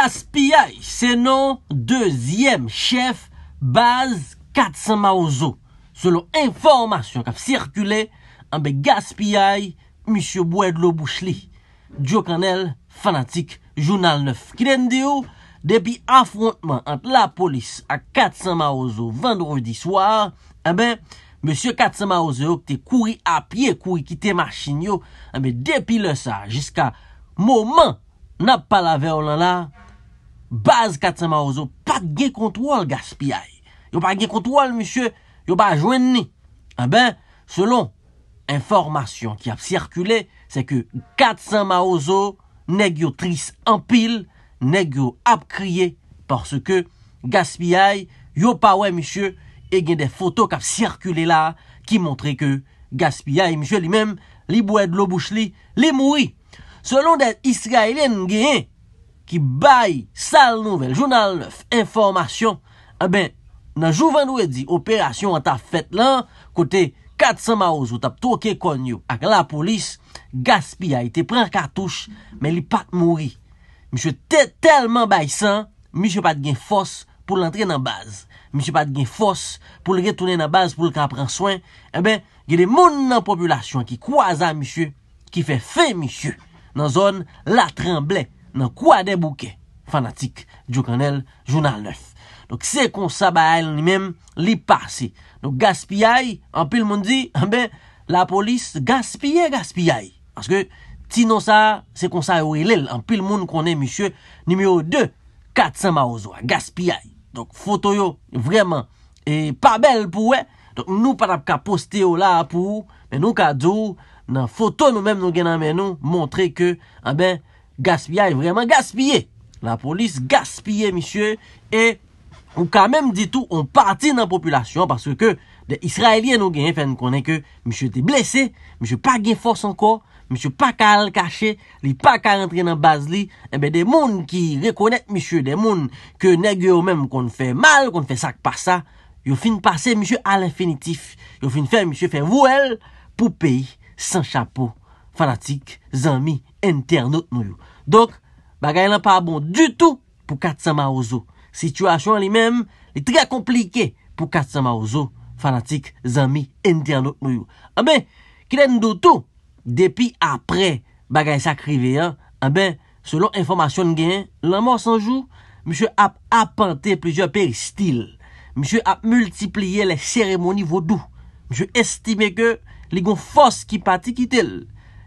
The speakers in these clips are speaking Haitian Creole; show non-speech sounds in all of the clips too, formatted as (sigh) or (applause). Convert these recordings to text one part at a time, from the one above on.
Gaspiay se non dezyem chèf baz Katsama Ozo. Selo informasyon kap sirkule, Gaspiay, M. Bouedlo Bouchli, Djo kanel fanatik Jounal 9. Kirende yo, depi afrontman ant la polis ak Katsama Ozo vendredi swar, M. Katsama Ozo yo kte kouri apye, kouri kite machin yo, depi le sa, jiska mouman, nan pa la ver lan la, Baz katsan ma ozo, pa ge kontwal gaspiyay. Yo pa ge kontwal, misye, yo pa ajoen ni. A ah ben, selon informasyon ki ap sirkule, se ke katsan ma ozo, neg yo tris anpil, neg yo ap kriye, porske gaspiyay, yo pa we, misye, e gen de fotok ap sirkule la, ki montre ke gaspiyay, misye, li menm, li boued lo bouch li, li moui. Selon de israelen gen, ki bay sal nouvel, jounal 9, informasyon, e ben, nan jou vendou edi, operasyon an ta fet lan, kote 400 maouz ou tap toke konyou, ak la polis, gaspi a ite pran kartouche, men li pat mouri. Mishou telman bay san, mishou pat gen fos, pou l'antre nan baz. Mishou pat gen fos, pou l'retounen nan baz, pou l'ka pran soin, e ben, gen de moun nan popolasyon, ki kwa za mishou, ki fe fe mishou, nan zon, la tremblek, nan kwa de bouke fanatik Djuk Anel, Jounal 9. Se konsa ba el ni mem, li pa se. Gaspi yae, an pil moun di, (laughs) la polis gaspi yae, gaspi yae. Aske, ti non sa, se konsa yo e lel, an pil moun kone misye nimeyo 2, 400 ma ozo, gaspi yae. Foto yo, vreman, pa bel pou we, nou patap ka poste yo la pou, nan foto nou menm nou genan menm nou, montre ke, an ah ben, Gaspiya e vreman gaspiyye. La polis gaspiyye, misye. E ou kamem ditou, ou parti nan populasyon, parce ke de Israelien nou genye fen konen ke misye te blese, misye pa gen fos anko, misye pa kal kache, li pa eh kal entri nan baz li, ebe de moun ki rekonet misye, de moun ke negye ou men konen fe mal, konen fe sak pa sa, yo fin pase misye al infinitif. Yo fin fe misye fe vouel, pou peyi, san chapo, fanatik, zami, enternot nou yo. Donk, bagay nan pa bon du tout pou katsama ozo. Sityasyon li men, li triya komplike pou katsama ozo, fanatik, zami, enti anot nou yo. A ben, kilen do tout, depi apre bagay sakriveyan, a ben, selon informasyon gen, lanman sanjou, msye ap apante plizye peristil. Msye ap multipliye le seremoni vodou. Msye estime ke li gon fos ki pati kitel.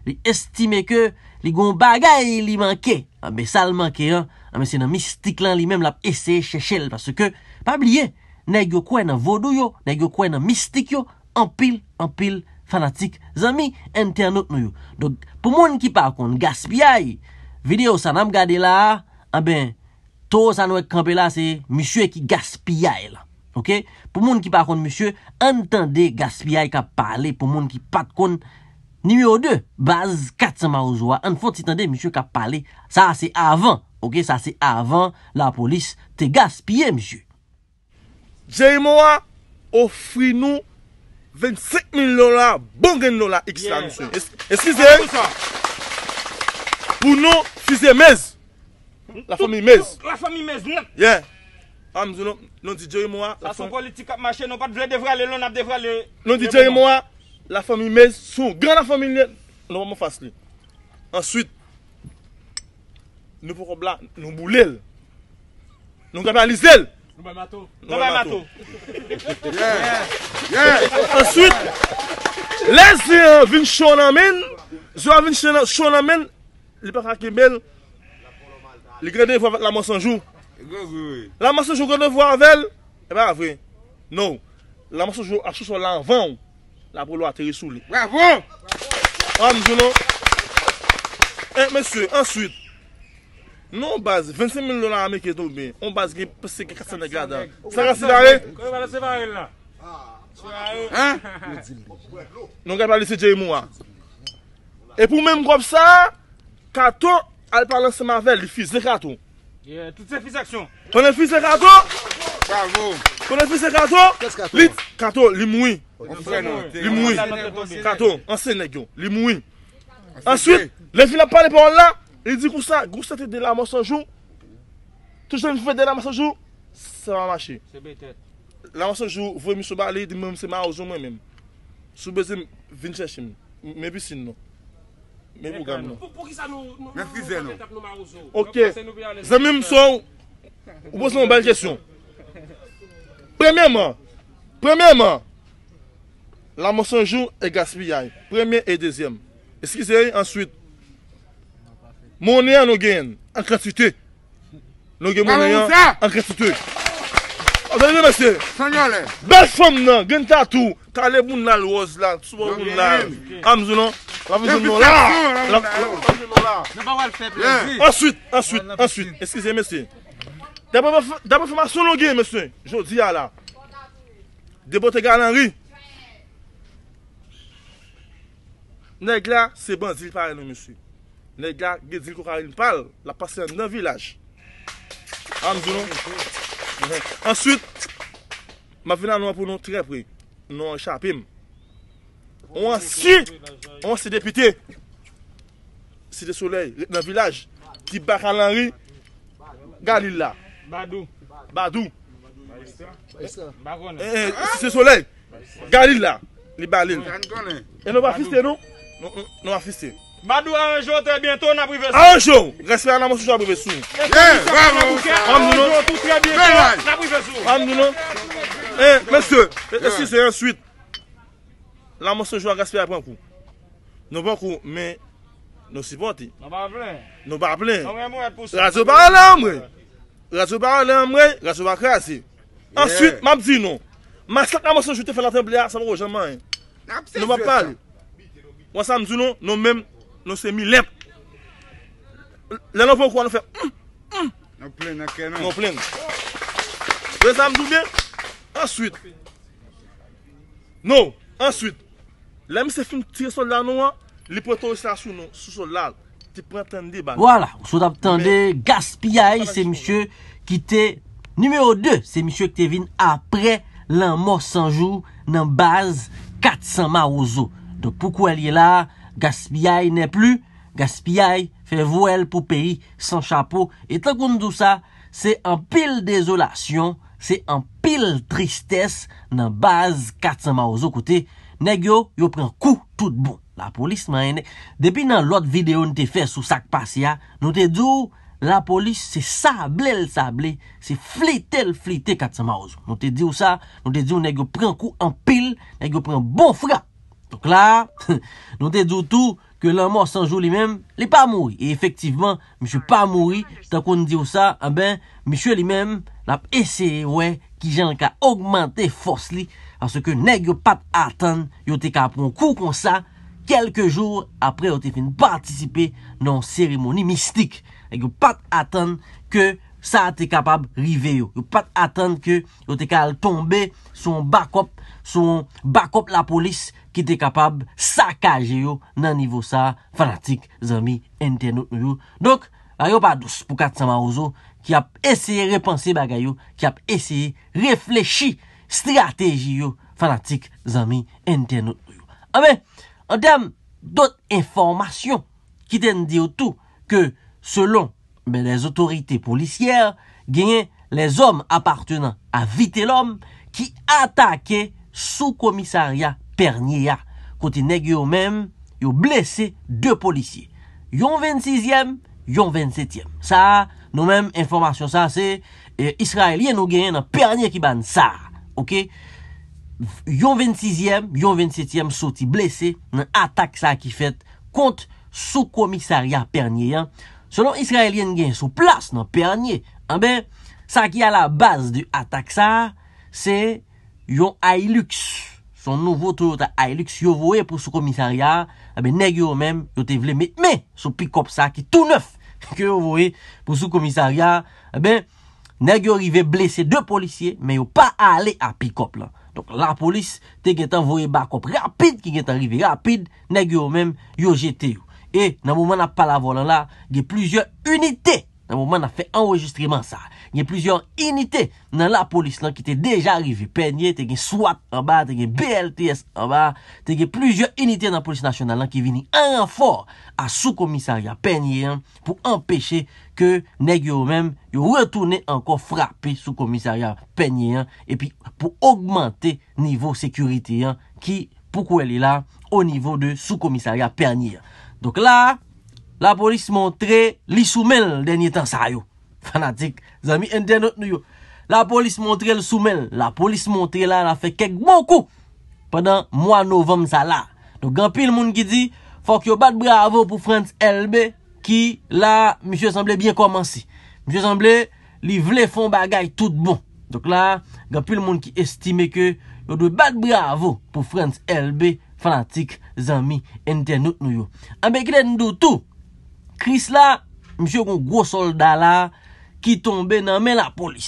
Li estime ke, Li goun bagay li manke. Ame ah, sal manke yo. Ame ah, se nan mistik lan li menm lap eseye shechel. Paske, pa bliye, nek yo kwen nan vodu yo. Nek yo kwen nan mistik yo. Anpil, anpil, fanatik. Zami, ente anot nou yo. Don, pou moun ki pa akon, gaspiai. Videyo sa nan ap gade la. Ame, ah, to sa nou ek kampe la se, misye ki gaspiai la. Ok? Pou moun ki pa akon, misye, entande gaspiai ka pale. Pou moun ki pat kon, Nimeyo 2, baz 400 marouzwa. An fò titande, msye, ka pale. Sa se avan, ok? Sa se avan la polis te gaspye, msye. Djeye mwa, ofri nou 25 000 lola, bongen lola, eksta, msye. Eskize, pou nou fise mez. La fami mez. La fami mez, nan. Ya, an ah, non, msye, nan di djeye mwa. Asan politik ap mache, nan pat vle devra le, nan ap devra le. Nan di djeye mwa, la fami me sou, ganda fami net, nou waman fasi li. Answit, nou pou blan, nou mboul el, nou ganda aliz el, nou mba mato, nou mba mato. Answit, le zi an vin shonan men, zi an vin shonan men, li pa kake bel, li gande yon vwa vat la monsan jou, la monsan jou gande vwa vat el, e ba avwe, nou, la monsan jou achou sou lanvan ou, La vrelo a teri sou li. Bravo! A, mwenjou nou. E, mwenjou, answit. Nou anbaz, 25 000 lounan a mek eto mwenjou, anbaz gen pese gen katsen e gada. Sa rase vare? Koye wale se vare la? Se vare la? Ha? Nou gade wale se djeye mou a. E pou mwenjou grob sa, kato, al pale se mavel, li fise zekato. Ye, tout se fise aksyon. Pwene fise zekato? Pwene fise zekato? Kato, li moui Kato, ansene gyo, li moui Ensuite, levi la pale pou an la Li di kou sa, kou sa te de la monsanjou Tou jen fwe de la monsanjou Sa va machi La monsanjou, vwe mi souba li Di mwen mse ma ouzo mwen men Soube zi vin cheshi mi Mwen bisin nou Mwen mou gam nou Ok, zan mi msou Ou boz loun bal kesyon Premye man, premye man, la monson jou e gaspi yae, premye e dezyem. Eskizeye, answit, mounen an gen, an kratite. Nogen mounen an, an kratite. Aswite monsye, bèl fom nan, gen tatou, kaleboun nan waz la, tsubou moun nan, amzoun nan, amzoun nan la. Aswit, answit, answit, eskizeye monsye. Dè pou fèm a sou nou gen, mè sè, jò di a la. Dè pou te gè an anri. Nè gè la, se ban zil parè nou mè sè. Nè gè la, gè zil kou kari n'pal, la pasè an nan vilaj. An zil nou. Answit, mè vè nan nou apou nou trep wè. Nou an chanpim. Ou an si, ou an si depité. Si de soleil nan vilaj, ki bak an anri, galil la. Badou. Badou. Baista. Eh, eh, Baista. Non? Non? Non? Eh, eh, eh, si se solek. Galil la. Ni Balil. Gan konen. E nou ba fiste nou? Nou, nou ba fiste. Badou anjou te bintou na prive sou. Anjou. Gaspè anamonsou jou a prive sou. Ye. Baron. Amnounou. Anjou toutre bintou na prive sou. Amnounou. Eh, mèstè. E si se yon suite. Lamonsou jou a Gaspè apankou. Nopankou. Men. Nopipoti. Nopaplen. Nopaplen. Nopaplen. Rase baran mwen. Rasyon ba lan mwen, rasyon ba kre ase. Ansyit, mam di nou. Mas kat nan mwen se jute fe la temble a, san ro jaman e. Nan wap pale. Wan sam di nou, nou men, nou se mi lem. Le nan pou kwa nou fe. Non plen, nan kemen. Non plen. Ve zan mi di mwen. Ansyit. Nou, ansyit. Lan mi se fin tri soldan nou a, li pou eto isla sou nou, sou soldan a. Wala, ou sou dap tende Gaspiay se misye ki te Numero 2 se misye ki te vin apre l'anmorsanjou nan baz 400 ma ouzo De poukou el ye la, Gaspiay ne plu Gaspiay fe vwel pou peyi, san chapo Etan koun dousa, se an pil desolasyon Se an pil tristesse nan baz 400 ma ouzo Kote, negyo yo pren kou tout bou La polis man ene. Depi nan lot videyo nou te fe sou sak pas ya. Nou te di ou la polis se sable l sable. Se flite l flite kat sa ma ouzo. Nou te di ou sa. Nou te di ou negyo pren kou an pil. Negyo pren bon fra. Tok la. (laughs) Nou te di ou tou. Ke l an mor sanjou li men. Li pa mouri. E efektivman. Mishou pa mouri. Takon di ou sa. A ah ben. Mishou li men. Lap ese we. Ki jan ka augmente fos li. Aske negyo pat atan. Yo te ka pron kou kon sa. kelke jour apre yo te fin partisipe nan seremoni mistik. E yo pat atan ke sa te kapab rive yo. Yo pat atan ke yo te kal tombe son bakop, son bakop la polis ki te kapab sakaje yo nan nivou sa fanatik zami entenot yo. Dok, a yo pat dous pou kat sa ma ouzo ki ap esye repanse bagay yo, ki ap esye reflechi strategi yo fanatik zami entenot yo. Ame! En termes d'autres informations qui te dire tout que selon ben, les autorités policières, gagnent les hommes appartenant à Vitellum qui attaquaient sous commissariat Pernia. Côté nèg même même, ont blessé deux policiers. Yon 26e, yon 27e. Ça, nous mêmes information ça c'est euh, israélien nous gagnent dans Pernier qui ban ça. OK? yon 26èm, yon 27èm soti blese, nan atak sa ki fet kont sou komisarya pernye, an, selon Israelien gen sou plas nan pernye, an, ben sa ki a la base du atak sa, se yon Hilux, son nouvo Toyota Hilux, yo voe pou sou komisarya an, eh ben negyo men, yo te vle me, me, sou pick-up sa ki tout neuf ke (laughs) yo voe pou sou komisarya an, eh ben, negyo rive blese de polisye, men yo pa ale a pick-up la, Donk la polis te gen tan voye bakop rapide ki gen tan rive rapide neg yo men yo jete yo. E nan mouman a pala volan la gen plizye unité nan mouman a fe enrejistriman sa a. Nye plizyon unitè nan la polis lan ki te deja revi. Pe nye te gen SWAT an ba, te gen BLTS an ba, te gen plizyon unitè nan polis nasyonal lan ki vini an anfor a sou komisarya. Pe nye an, pou empèche ke neg yo mèm yo retoune anko frape sou komisarya. Pe nye an, epi pou augmente nivou sekuriti an ki poukou el li la o nivou de sou komisarya. Pe nye an, poukou el li la o nivou de sou komisarya. Donk la, la polis montre li sou men l denye tan sa yo. Fanatik zami internet nou yo. La polis montre l soumel. La polis montre la la fe kek bonkou. Pendan mwa novem sa la. Do gampi l moun ki di. Fok yo bat bravo pou France LB. Ki la mi chwe semble bien komansi. Mi chwe semble li vle fon bagay tout bon. Do la gampi l moun ki estime ke. Yo do bat bravo pou France LB. Fanatik zami internet nou yo. Ambe ki den nou tou. Chris la. Mi chwe kon gro solda la. Ki tombe nan men la polis.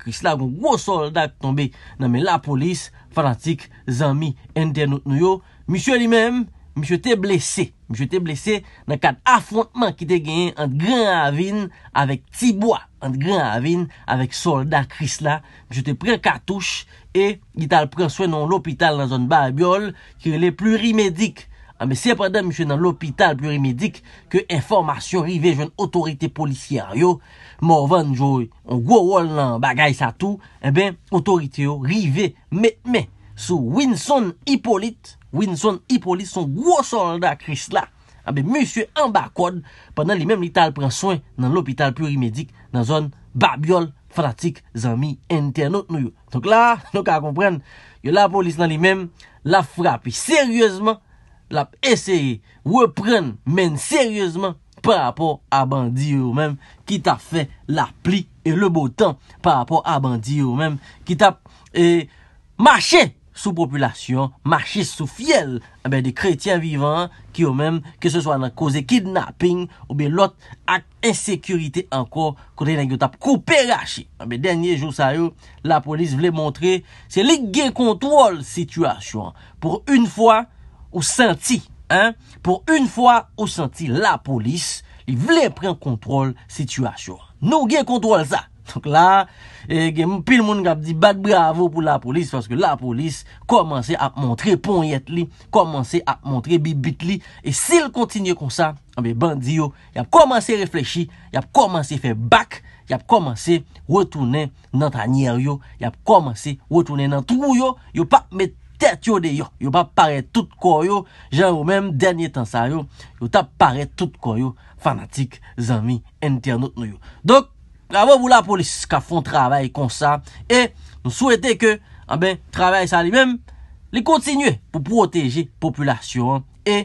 Kris la goun gwo soldat ki tombe nan men la polis. Falantik zami entenout nou yo. Mishou li men, mishou te blese. Mishou te blese nan kat afwantman ki te genyen. Ante gran avin avik tibwa. Ante gran avin avik soldat Kris la. Mishou te pren katouche. E gital pren swen nan l'opital nan zon barbiol. Ki le pluri medik. Ah, Se preden msye nan l'opital plurimedik ke informasyon rive joun otorite policiyan yo, morvan jou yon gwo wol nan bagay sa tout, ebe, eh otorite yo rive me, me, sou Winson Hippolyte, Winson Hippolyte son gwo soldat kris la, ebe, msye an bakod, penan li menm li tal pren soyn nan l'opital plurimedik, nan zon babiol fanatik zami enternot nou yo. Tonk la, (laughs) nou ka kompren, yo la polis nan li menm la frape seryèzman l ap esere repren men seryezman pa rapor a bandi ou men, ki tap fe la pli e le botan pa rapor a bandi ou men, ki tap e mache sou populasyon, mache sou fiel, eh de kretien vivan, ki ou men, ke se so anan kose kidnapping, ou be lot ak insekurite anko, kote nan yo tap koupe rache. Eh be denye jou sa yo, la polis vle montre, se li gen kontrol situasyon, pou un fwa, ou senti, pou un fwa ou senti la polis, eh, li vle pren kontrol situasyon. Nou gen kontrol sa. Donc la, pil moun kap di bak bravo pou la polis, foske la polis, komanse ap montre ponyet li, komanse ap montre bibit li, e sil kontinye kon sa, anbe eh bandi yo, yap komanse reflechi, yap komanse fe bak, yap komanse wetoune nan tanyer yo, yap komanse wetoune nan trou yo, yo pa met, Tet yo de yo, yo pa pare tout kon yo, jan yo menm denye tan sa yo, yo ta pare tout kon yo, fanatik zanmi ente anot nou yo. Dok, avon vou la polis ka fon travay kon sa, e nou souwete ke, a ah ben, travay sa li menm, li kontinye pou proteje populasyon. E,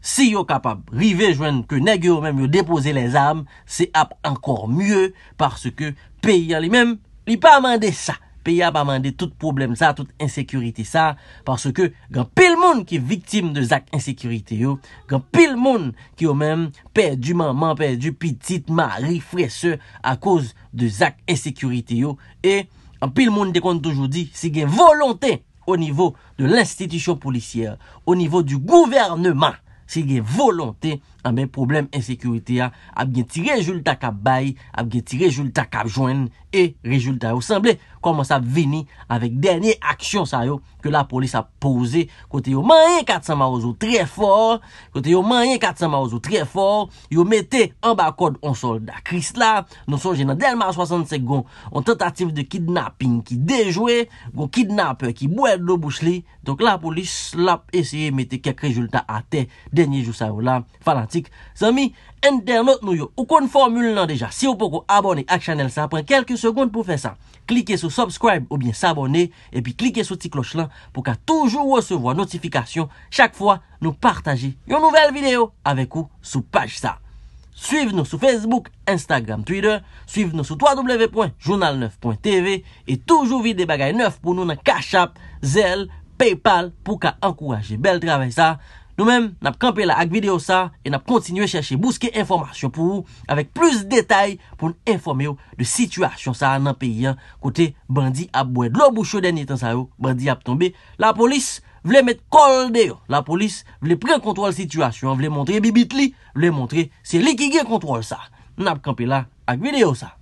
si yo kapab rive jwen ke neg yo menm yo depose les am, se ap ankor mye, parce ke peyi an li menm, li pa amande sa. pe ya pa mande tout problem sa, tout insekurite sa, parce ke gen pil moun ki victime de zak insekurite yo, gen pil moun ki yo men, perdu man, man perdu, pi titman, rifrese, a kouz de zak insekurite yo, e, gen pil moun de kon toujou di, si gen volonté, o nivou de l'institutio policier, o nivou du gouvernement, si gen volonte ame ah problem ensekurite ya, ap gen ti rejulta kap bay, ap gen ti rejulta kap jwen, e rejulta yo semble koman sa vini, avek denye aksyon sa yo, ke la polis ap pose kote yo mayen katsan ma ozo trefor, kote yo mayen katsan ma ozo trefor, yo mette an bakod an solda kris la non son gen nan delman 65 gon an tentatif de kidnapping ki dejwe gon kidnapper ki boued lo bouchli, donk la polis slap eseye mette kek rejulta atey Denye jou sa ou la, fanantik. Zami, enter not nou yo, ou kon formule nan deja. Si ou poko abone ak chanel sa, pren kelke sekonde pou fe san. Klike sou subscribe ou bien sabone, epi klike sou ti kloch lan pou ka toujou recevo a notifikasyon chak fwa nou partaje yon nouvel video avèk ou sou page sa. Suiv nou sou Facebook, Instagram, Twitter. Suiv nou sou www.journal9.tv E toujou vide bagay neuf pou nou nan Cash App, Zelle, Paypal pou ka ankouraje bel trawey sa. Nou men, nap kampe la ak videyo sa, e nap kontinue chache, bouske informasyon pou ou, avek plus detay, pou nou informe yo, de situasyon sa nan peyi an, kote bandi ap bwede. Lo bou chou denye tan sa yo, bandi ap tombe, la polis vle met kol de yo. La polis vle pre kontrol situasyon, vle montre bibit li, vle montre se li ki gen kontrol sa. Nap kampe la ak videyo sa.